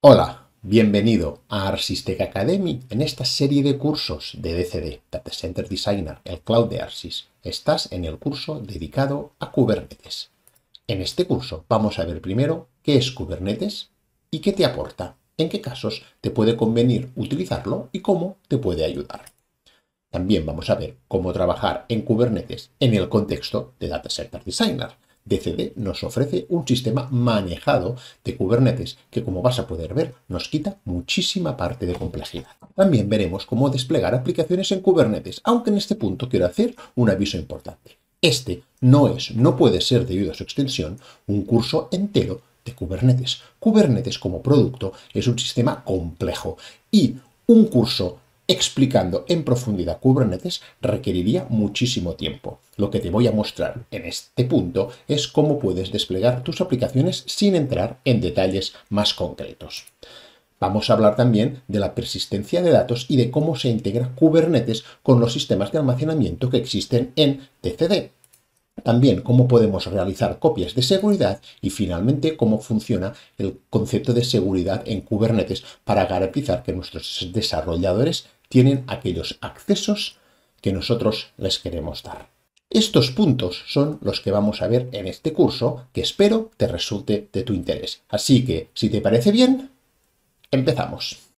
Hola, bienvenido a Arsys Academy en esta serie de cursos de DCD, Data Center Designer, el cloud de Arsys. Estás en el curso dedicado a Kubernetes. En este curso vamos a ver primero qué es Kubernetes y qué te aporta, en qué casos te puede convenir utilizarlo y cómo te puede ayudar. También vamos a ver cómo trabajar en Kubernetes en el contexto de Data Center Designer. DCD nos ofrece un sistema manejado de Kubernetes que, como vas a poder ver, nos quita muchísima parte de complejidad. También veremos cómo desplegar aplicaciones en Kubernetes, aunque en este punto quiero hacer un aviso importante. Este no es, no puede ser debido a su extensión, un curso entero de Kubernetes. Kubernetes como producto es un sistema complejo y un curso explicando en profundidad Kubernetes requeriría muchísimo tiempo. Lo que te voy a mostrar en este punto es cómo puedes desplegar tus aplicaciones sin entrar en detalles más concretos. Vamos a hablar también de la persistencia de datos y de cómo se integra Kubernetes con los sistemas de almacenamiento que existen en TCD. También cómo podemos realizar copias de seguridad y finalmente cómo funciona el concepto de seguridad en Kubernetes para garantizar que nuestros desarrolladores tienen aquellos accesos que nosotros les queremos dar. Estos puntos son los que vamos a ver en este curso que espero te resulte de tu interés. Así que, si te parece bien, empezamos.